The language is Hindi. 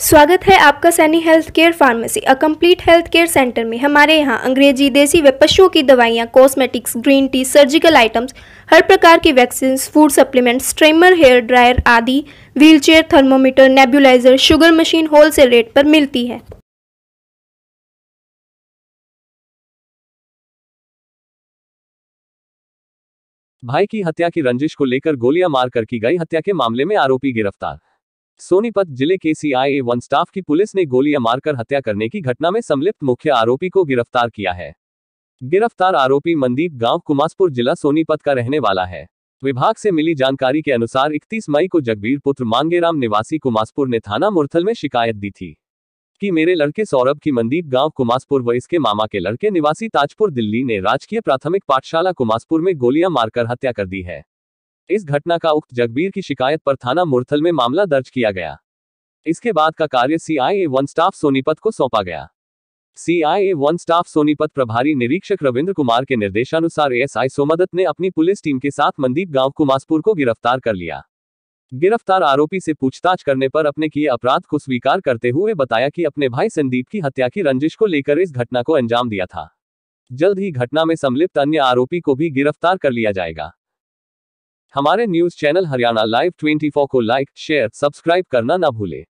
स्वागत है आपका Saini health care pharmacy a complete health care center में हमारे यहाँ अंग्रेजी देसी व पशुओं की दवाइयाँ cosmetics green tea surgical items हर प्रकार की vaccine food supplement steamer hair dryer आदि wheelchair thermometer nebuliser sugar machine wholesale rate पर मिलती है भाई की हत्या की रंजिश को लेकर गोलियां मारकर की गई हत्या के मामले में आरोपी गिरफ्तार सोनीपत जिले के सीआईए वन स्टाफ की पुलिस ने गोलियां मारकर हत्या करने की घटना में संलिप्त मुख्य आरोपी को गिरफ्तार किया है गिरफ्तार आरोपी मंदीप गांव कुमासपुर जिला सोनीपत का रहने वाला है विभाग से मिली जानकारी के अनुसार 31 मई को जगबीर पुत्र मांगेराम निवासी कुमासपुर ने थाना मुरथल में शिकायत दी थी कि मेरे लड़के सौरभ की मंदीप गांव कुमासपुर व इसके मामा के लड़के निवासी ताजपुर दिल्ली ने राजकीय प्राथमिक पाठशाला कुमासपुर में गोलियां मारकर हत्या कर दी है इस घटना का उक्त जगबीर की शिकायत पर थाना मुरथल में मामला दर्ज किया गया इसके बाद का कार्य सी आई स्टाफ सोनीपत को सौंपा गया C I A one staff Sonipat प्रभारी निरीक्षक रविंद्र कुमार के निर्देशानुसार एस आई सोमदत्त ने अपनी पुलिस टीम के साथ मंदीप गांव कुमासपुर को गिरफ्तार कर लिया गिरफ्तार आरोपी से पूछताछ करने पर अपने किए अपराध को स्वीकार करते हुए बताया कि अपने भाई संदीप की हत्या की रंजिश को लेकर इस घटना को अंजाम दिया था जल्द ही घटना में संलिप्त अन्य आरोपी को भी गिरफ्तार कर लिया जाएगा हमारे न्यूज चैनल हरियाणा लाइव 24 को लाइक शेयर सब्सक्राइब करना न भूलें